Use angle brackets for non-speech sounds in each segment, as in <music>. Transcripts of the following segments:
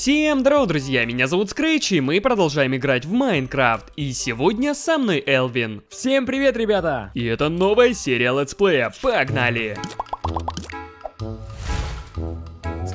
Всем здорово, друзья, меня зовут Скрэч, и мы продолжаем играть в Майнкрафт. И сегодня со мной Элвин. Всем привет, ребята! И это новая серия летсплея. Погнали! Погнали!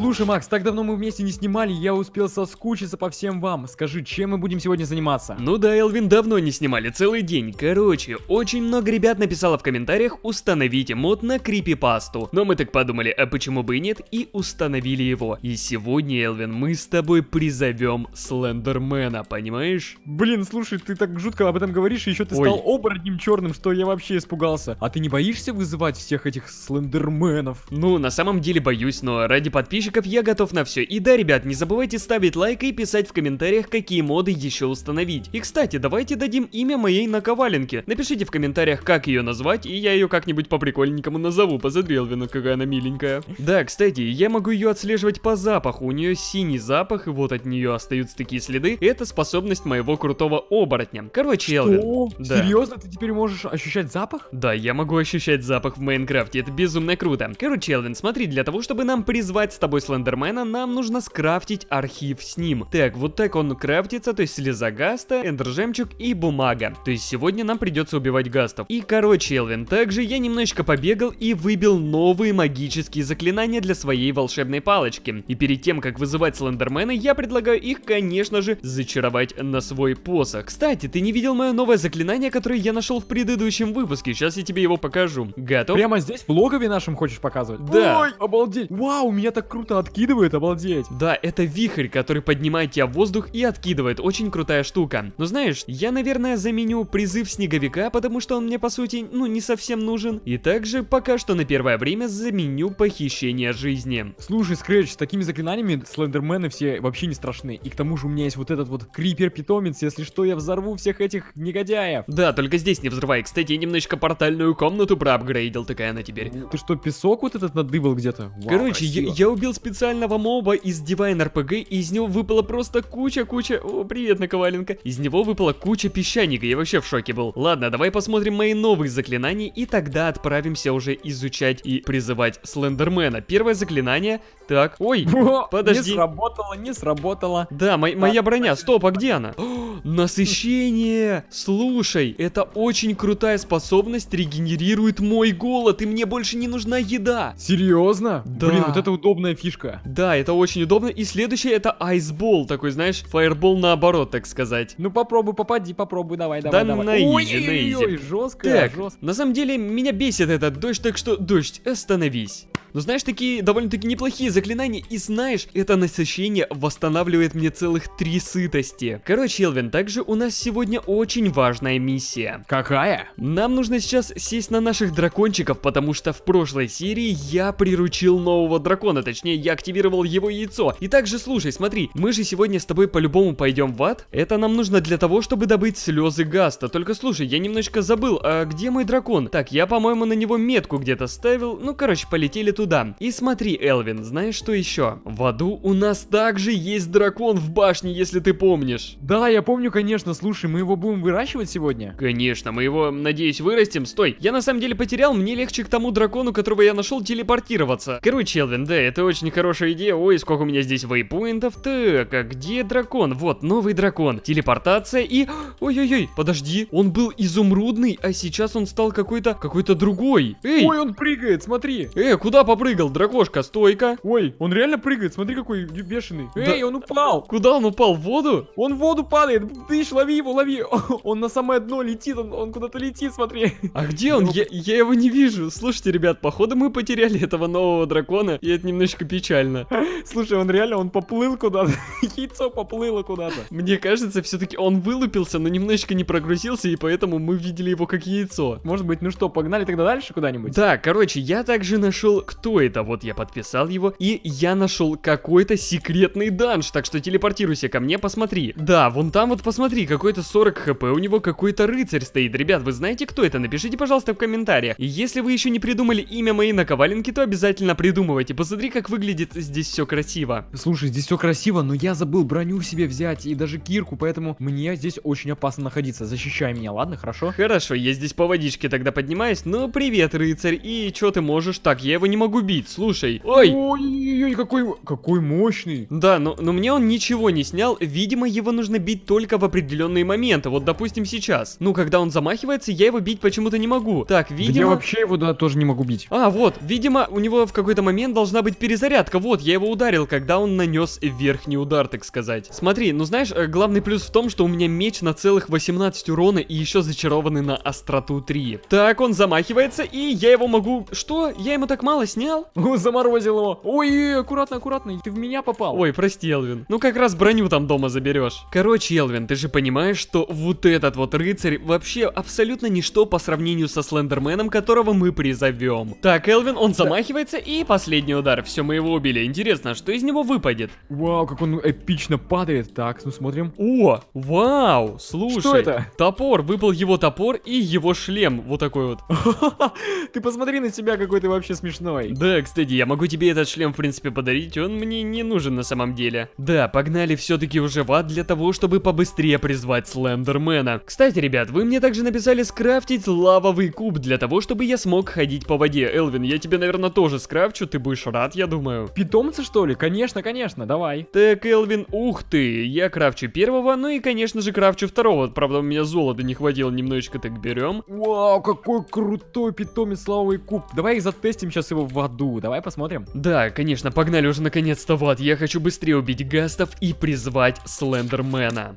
Слушай, Макс, так давно мы вместе не снимали, я успел соскучиться по всем вам. Скажи, чем мы будем сегодня заниматься? Ну да, Элвин, давно не снимали, целый день. Короче, очень много ребят написало в комментариях «Установите мод на крипипасту». Но мы так подумали, а почему бы и нет, и установили его. И сегодня, Элвин, мы с тобой призовем Слендермена, понимаешь? Блин, слушай, ты так жутко об этом говоришь, и еще ты Ой. стал оборотнем черным, что я вообще испугался. А ты не боишься вызывать всех этих Слендерменов? Ну, на самом деле боюсь, но ради подписчиков модчиков я готов на все. И да, ребят, не забывайте ставить лайк и писать в комментариях, какие моды еще установить. И кстати, давайте дадим имя моей наковаленке. Напишите в комментариях, как ее назвать, и я ее как-нибудь по-прикольненькому назову. Позадрел вина, какая она миленькая. Да, кстати, я могу ее отслеживать по запаху. У нее синий запах, и вот от нее остаются такие следы. Это способность моего крутого оборотня. Короче, Что? Элвин. Да. Серьезно? Ты теперь можешь ощущать запах? Да, я могу ощущать запах в Майнкрафте. Это безумно круто. Короче, Элвин, смотри, для того, чтобы нам призвать с тобой собой Слендермена, нам нужно скрафтить архив с ним. Так, вот так он крафтится, то есть слеза Гаста, Эндержемчуг и бумага. То есть сегодня нам придется убивать Гастов. И короче, Элвин, также я немножечко побегал и выбил новые магические заклинания для своей волшебной палочки. И перед тем, как вызывать Слендермена, я предлагаю их, конечно же, зачаровать на свой посох. Кстати, ты не видел мое новое заклинание, которое я нашел в предыдущем выпуске. Сейчас я тебе его покажу. Готов? Прямо здесь, в логове нашем хочешь показывать? Да. Ой, обалдеть. Вау, у меня так круто круто откидывает, обалдеть. Да, это вихрь, который поднимает тебя в воздух и откидывает. Очень крутая штука. Но знаешь, я, наверное, заменю призыв снеговика, потому что он мне, по сути, ну, не совсем нужен. И также, пока что на первое время, заменю похищение жизни. Слушай, Скретч, с такими заклинаниями слендермены все вообще не страшны. И к тому же у меня есть вот этот вот крипер-питомец. Если что, я взорву всех этих негодяев. Да, только здесь не взрывай. Кстати, я немножечко портальную комнату проапгрейдил, такая она теперь. Ты что, песок вот этот надыбал где-то? Короче, я, я убил специального моба из Divine RPG, и из него выпала просто куча-куча... О, привет, Наковаленко. Из него выпала куча песчаника, я вообще в шоке был. Ладно, давай посмотрим мои новые заклинания, и тогда отправимся уже изучать и призывать Слендермена. Первое заклинание... Так, ой, Бро, <laughs> подожди. Не сработало, не сработало. Да, мо моя броня, стоп, а где она? О, <gasps> насыщение! Слушай, это очень крутая способность, регенерирует мой голод, и мне больше не нужна еда. Серьезно? Да. Блин, вот это удобная фигня фишка. Да, это очень удобно. И следующее это айсбол, такой, знаешь, фаербол наоборот, так сказать. Ну попробуй, попади, попробуй, давай, давай, да давай. на изи, на изи. жестко, так, жестко. на самом деле меня бесит этот дождь, так что, дождь, остановись. Но знаешь, такие довольно-таки неплохие заклинания, и знаешь, это насыщение восстанавливает мне целых три сытости. Короче, Элвин, также у нас сегодня очень важная миссия. Какая? Нам нужно сейчас сесть на наших дракончиков, потому что в прошлой серии я приручил нового дракона, точнее, я активировал его яйцо. И также, слушай, смотри, мы же сегодня с тобой по-любому пойдем в ад. Это нам нужно для того, чтобы добыть слезы Гаста. Только слушай, я немножечко забыл, а где мой дракон? Так, я, по-моему, на него метку где-то ставил. Ну, короче, полетели тут туда. И смотри, Элвин, знаешь что еще? В аду у нас также есть дракон в башне, если ты помнишь. Да, я помню, конечно, слушай, мы его будем выращивать сегодня? Конечно, мы его, надеюсь, вырастим. Стой, я на самом деле потерял, мне легче к тому дракону, которого я нашел, телепортироваться. Короче, Элвин, да, это очень хорошая идея. Ой, сколько у меня здесь вейпоинтов. Так, а где дракон? Вот, новый дракон. Телепортация и... <gasps> Ой-ой-ой, подожди, он был изумрудный, а сейчас он стал какой-то... какой-то другой. Эй! Ой, он прыгает, смотри. Эй, куда попал? попрыгал. Дракошка, стойка. Ой, он реально прыгает. Смотри, какой бешеный. Да. Эй, он упал. Куда он упал? В воду? Он в воду падает. Дыш, лови его, лови. <laughs> Он на самое дно летит. Он, он куда-то летит, смотри. А где он? Я, я его не вижу. Слушайте, ребят, походу мы потеряли этого нового дракона. И это немножечко печально. <laughs> Слушай, он реально, он поплыл куда-то. <laughs> Яйцо поплыло куда-то. Мне кажется, все-таки он вылупился, но немножечко не прогрузился. И поэтому мы видели его как яйцо. Может быть, ну что, погнали тогда дальше куда-нибудь? Да, короче, я также нашел, кто что это? Вот я подписал его, и я нашел какой-то секретный данж, так что телепортируйся ко мне, посмотри. Да, вон там вот посмотри, какой-то 40 хп у него, какой-то рыцарь стоит. Ребят, вы знаете, кто это? Напишите, пожалуйста, в комментариях. И если вы еще не придумали имя моей наковаленки, то обязательно придумывайте. Посмотри, как выглядит здесь все красиво. Слушай, здесь все красиво, но я забыл броню себе взять и даже кирку, поэтому мне здесь очень опасно находиться. Защищай меня, ладно, хорошо? Хорошо, я здесь по водичке тогда поднимаюсь. Ну, привет, рыцарь, и что ты можешь? Так, я его не могу Могу бить, слушай. Ой! Ой-ой-ой, какой, какой мощный. Да, но, но мне он ничего не снял. Видимо, его нужно бить только в определенные моменты. Вот, допустим, сейчас. Ну, когда он замахивается, я его бить почему-то не могу. Так, видимо... Да я вообще его, да, тоже не могу бить. А, вот, видимо, у него в какой-то момент должна быть перезарядка. Вот, я его ударил, когда он нанес верхний удар, так сказать. Смотри, ну знаешь, э, главный плюс в том, что у меня меч на целых 18 урона и еще зачарованный на остроту 3. Так, он замахивается, и я его могу... Что? Я ему так мало снял? снял, ну, заморозил его. Ой, аккуратно, аккуратно, ты в меня попал. Ой, прости, Элвин. Ну как раз броню там дома заберешь. Короче, Элвин, ты же понимаешь, что вот этот вот рыцарь вообще абсолютно ничто по сравнению со Слендерменом, которого мы призовем. Так, Элвин, он замахивается и последний удар. Все, мы его убили. Интересно, что из него выпадет? Вау, как он эпично падает. Так, ну смотрим. О, вау, слушай. Что это? Топор, выпал его топор и его шлем. Вот такой вот. <laughs> Ты посмотри на себя, какой ты вообще смешной давай. Да, кстати, я могу тебе этот шлем, в принципе, подарить, он мне не нужен на самом деле. Да, погнали все-таки уже в ад для того, чтобы побыстрее призвать Слендермена. Кстати, ребят, вы мне также написали скрафтить лавовый куб для того, чтобы я смог ходить по воде. Элвин, я тебе, наверное, тоже скрафчу, ты будешь рад, я думаю. Питомцы, что ли? Конечно, конечно, давай. Так, Элвин, ух ты, я крафчу первого, ну и, конечно же, крафчу второго. Правда, у меня золота не хватило немножечко, так берем. Вау, какой крутой питомец лавовый куб. Давай затестим сейчас его в в аду. Давай посмотрим. Да, конечно, погнали уже наконец-то в ад. Я хочу быстрее убить Гастов и призвать Слендермена.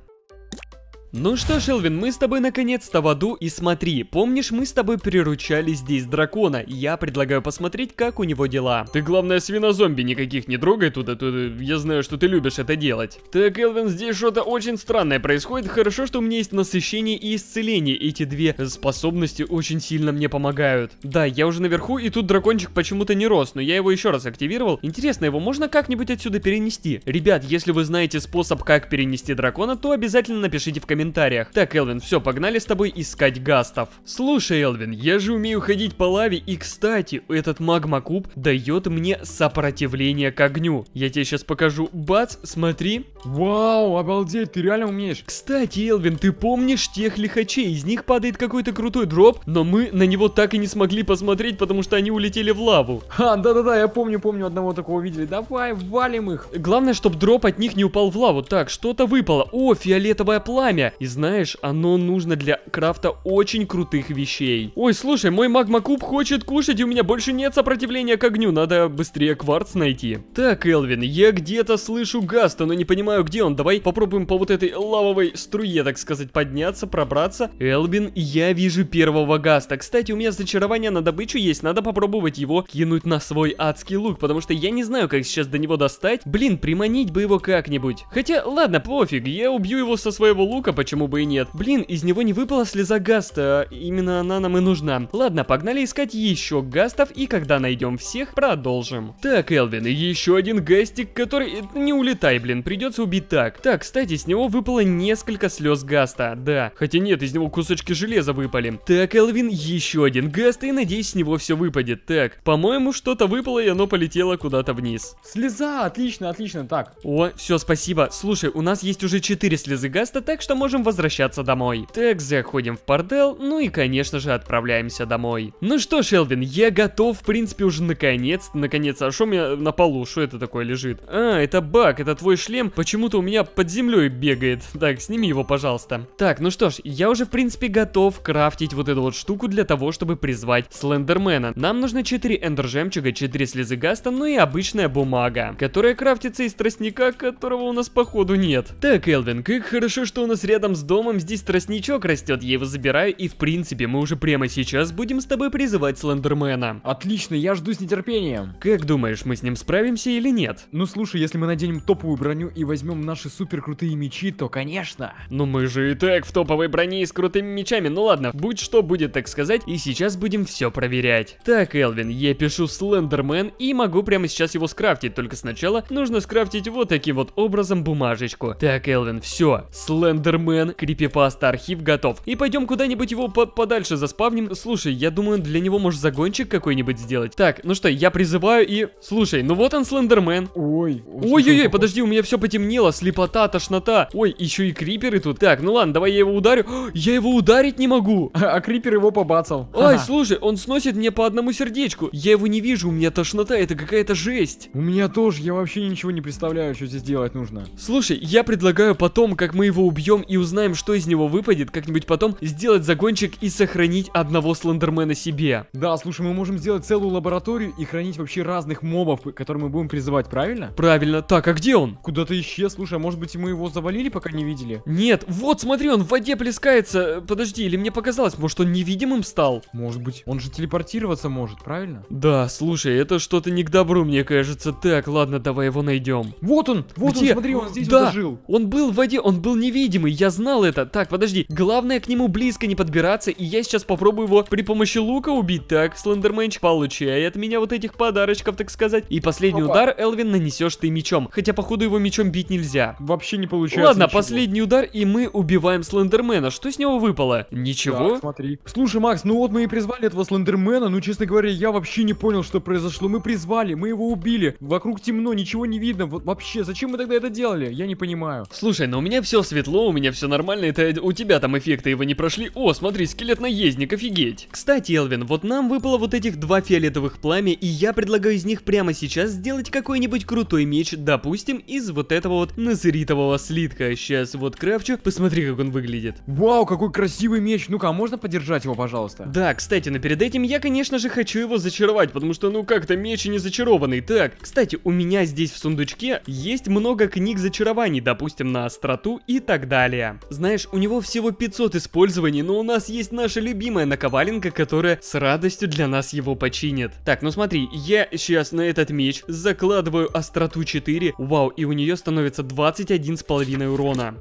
Ну что, Шелвин, мы с тобой наконец-то в аду, и смотри, помнишь, мы с тобой приручали здесь дракона, я предлагаю посмотреть, как у него дела. Ты, главное, свинозомби никаких не трогай тут, а я знаю, что ты любишь это делать. Так, Элвин, здесь что-то очень странное происходит, хорошо, что у меня есть насыщение и исцеление, эти две способности очень сильно мне помогают. Да, я уже наверху, и тут дракончик почему-то не рос, но я его еще раз активировал. Интересно, его можно как-нибудь отсюда перенести? Ребят, если вы знаете способ, как перенести дракона, то обязательно напишите в комментариях комментариях. Так, Элвин, все, погнали с тобой искать гастов. Слушай, Элвин, я же умею ходить по лаве, и, кстати, этот магма-куб дает мне сопротивление к огню. Я тебе сейчас покажу. Бац, смотри. Вау, обалдеть, ты реально умеешь. Кстати, Элвин, ты помнишь тех лихачей? Из них падает какой-то крутой дроп, но мы на него так и не смогли посмотреть, потому что они улетели в лаву. А, да-да-да, я помню, помню, одного такого видели. Давай, валим их. Главное, чтобы дроп от них не упал в лаву. Так, что-то выпало. О, фиолетовое пламя. И знаешь, оно нужно для крафта очень крутых вещей. Ой, слушай, мой магмакуб хочет кушать, и у меня больше нет сопротивления к огню. Надо быстрее кварц найти. Так, Элвин, я где-то слышу Гаста, но не понимаю, где он. Давай попробуем по вот этой лавовой струе, так сказать, подняться, пробраться. Элвин, я вижу первого Гаста. Кстати, у меня зачарование на добычу есть. Надо попробовать его кинуть на свой адский лук, потому что я не знаю, как сейчас до него достать. Блин, приманить бы его как-нибудь. Хотя, ладно, пофиг, я убью его со своего лука, почему бы и нет. Блин, из него не выпала слеза Гаста, именно она нам и нужна. Ладно, погнали искать еще Гастов, и когда найдем всех, продолжим. Так, Элвин, еще один Гастик, который... Э, не улетай, блин, придется убить так. Так, кстати, с него выпало несколько слез Гаста, да. Хотя нет, из него кусочки железа выпали. Так, Элвин, еще один Гаст, и надеюсь, с него все выпадет. Так, по-моему, что-то выпало, и оно полетело куда-то вниз. Слеза, отлично, отлично, так. О, все, спасибо. Слушай, у нас есть уже 4 слезы Гаста, так что можно можем возвращаться домой. Так, заходим в портал, ну и, конечно же, отправляемся домой. Ну что Шелвин, я готов, в принципе, уже наконец, наконец, а что у меня на полу, что это такое лежит? А, это баг, это твой шлем, почему-то у меня под землей бегает. Так, сними его, пожалуйста. Так, ну что ж, я уже, в принципе, готов крафтить вот эту вот штуку для того, чтобы призвать Слендермена. Нам нужно 4 эндержемчуга, 4 слезы гаста, ну и обычная бумага, которая крафтится из тростника, которого у нас походу нет. Так, Элвин, как хорошо, что у нас рядом рядом с домом здесь тростничок растет, я его забираю, и в принципе мы уже прямо сейчас будем с тобой призывать Слендермена. Отлично, я жду с нетерпением. Как думаешь, мы с ним справимся или нет? Ну слушай, если мы наденем топовую броню и возьмем наши супер крутые мечи, то конечно. Но ну, мы же и так в топовой броне и с крутыми мечами, ну ладно, будь что будет, так сказать, и сейчас будем все проверять. Так, Элвин, я пишу Слендермен и могу прямо сейчас его скрафтить, только сначала нужно скрафтить вот таким вот образом бумажечку. Так, Элвин, все, Слендермен Мэн, Крипипаста архив готов. И пойдем куда-нибудь его по подальше заспавним. Слушай, я думаю, для него может загончик какой-нибудь сделать. Так, ну что, я призываю и... Слушай, ну вот он, Слендермен. Ой. Ой-ой-ой, подожди, у меня все потемнело, слепота, тошнота. Ой, еще и криперы тут. Так, ну ладно, давай я его ударю. О, <gasps> я его ударить не могу. <laughs> А, а крипер его побацал. Ой, ага. слушай, он сносит мне по одному сердечку. Я его не вижу, у меня тошнота, это какая-то жесть. У меня тоже, я вообще ничего не представляю, что здесь делать нужно. Слушай, я предлагаю потом, как мы его убьем и узнаем, что из него выпадет, как-нибудь потом сделать загончик и сохранить одного слендермена себе. Да, слушай, мы можем сделать целую лабораторию и хранить вообще разных мобов, которые мы будем призывать, правильно? Правильно. Так, а где он? Куда-то исчез, слушай, а может быть мы его завалили, пока не видели? Нет, вот смотри, он в воде плескается. Э, подожди, или мне показалось, может он невидимым стал? Может быть, он же телепортироваться может, правильно? Да, слушай, это что-то не к добру, мне кажется. Так, ладно, давай его найдем. Вот он, вот где? он, смотри, он здесь да, вот жил. Он был в воде, он был невидимый я знал это. Так, подожди. Главное к нему близко не подбираться, и я сейчас попробую его при помощи лука убить. Так, Слендерменчик, получай от меня вот этих подарочков, так сказать. И последний Опа. удар, Элвин, нанесешь ты мечом. Хотя, походу, его мечом бить нельзя. Вообще не получается Ладно, ничего. последний удар, и мы убиваем Слендермена. Что с него выпало? Ничего. Так, смотри. Слушай, Макс, ну вот мы и призвали этого Слендермена. Ну, честно говоря, я вообще не понял, что произошло. Мы призвали, мы его убили. Вокруг темно, ничего не видно. Вот вообще, зачем мы тогда это делали? Я не понимаю. Слушай, но ну у меня все светло, у меня меня все нормально, это у тебя там эффекты его не прошли. О, смотри, скелет наездник, офигеть. Кстати, Элвин, вот нам выпало вот этих два фиолетовых пламя, и я предлагаю из них прямо сейчас сделать какой-нибудь крутой меч, допустим, из вот этого вот назаритового слитка. Сейчас вот крафчу, посмотри, как он выглядит. Вау, какой красивый меч, ну-ка, а можно подержать его, пожалуйста? Да, кстати, но перед этим я, конечно же, хочу его зачаровать, потому что, ну как-то меч не зачарованный. Так, кстати, у меня здесь в сундучке есть много книг зачарований, допустим, на остроту и так далее комментария. Знаешь, у него всего 500 использований, но у нас есть наша любимая наковаленка, которая с радостью для нас его починит. Так, ну смотри, я сейчас на этот меч закладываю остроту 4. Вау, и у нее становится 21,5 урона.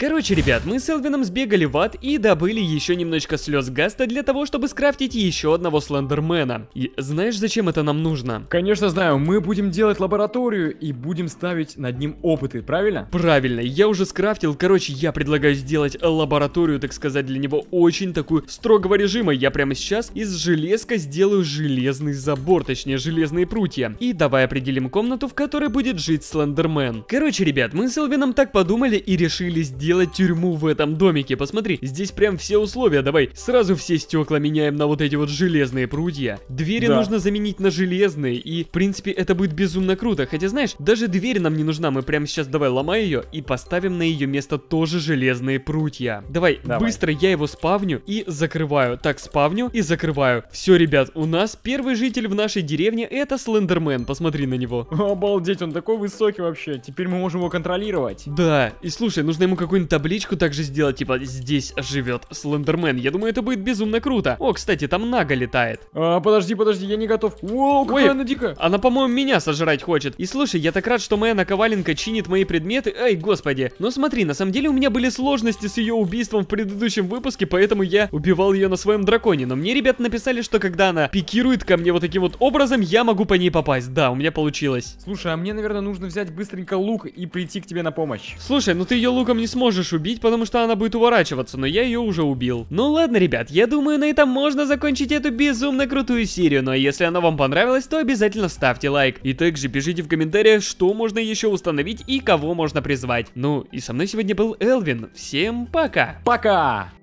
Короче, ребят, мы с Элвином сбегали в ад и добыли еще немножечко слез Гаста для того, чтобы скрафтить еще одного Слендермена. И знаешь, зачем это нам нужно? Конечно знаю, мы будем делать лабораторию и будем ставить над ним опыты, правильно? Правильно, я уже скрафтил, короче, я предлагаю сделать лабораторию, так сказать, для него очень такую строгого режима. Я прямо сейчас из железка сделаю железный забор, точнее железные прутья. И давай определим комнату, в которой будет жить Слендермен. Короче, ребят, мы с Элвином так подумали и решили сделать сделать тюрьму в этом домике. Посмотри, здесь прям все условия. Давай сразу все стекла меняем на вот эти вот железные прутья, Двери да. нужно заменить на железные. И, в принципе, это будет безумно круто. Хотя, знаешь, даже дверь нам не нужна. Мы прямо сейчас давай ломаем ее и поставим на ее место тоже железные прутья. Давай, давай. быстро я его спавню и закрываю. Так, спавню и закрываю. Все, ребят, у нас первый житель в нашей деревне это Слендермен. Посмотри на него. Обалдеть, он такой высокий вообще. Теперь мы можем его контролировать. Да, и слушай, нужно ему какой какую-нибудь табличку также сделать, типа «Здесь живет Слендермен». Я думаю, это будет безумно круто. О, кстати, там Нага летает. А, подожди, подожди, я не готов. О, какая Ой, она дикая. Она, по-моему, меня сожрать хочет. И слушай, я так рад, что моя наковаленка чинит мои предметы. эй господи. Но смотри, на самом деле у меня были сложности с ее убийством в предыдущем выпуске, поэтому я убивал ее на своем драконе. Но мне ребята написали, что когда она пикирует ко мне вот таким вот образом, я могу по ней попасть. Да, у меня получилось. Слушай, а мне, наверное, нужно взять быстренько лук и прийти к тебе на помощь. Слушай, ну ты ее луком не сможешь можешь убить, потому что она будет уворачиваться, но я ее уже убил. Ну ладно, ребят, я думаю, на этом можно закончить эту безумно крутую серию, но если она вам понравилась, то обязательно ставьте лайк. И также пишите в комментариях, что можно еще установить и кого можно призвать. Ну, и со мной сегодня был Элвин. Всем пока! Пока!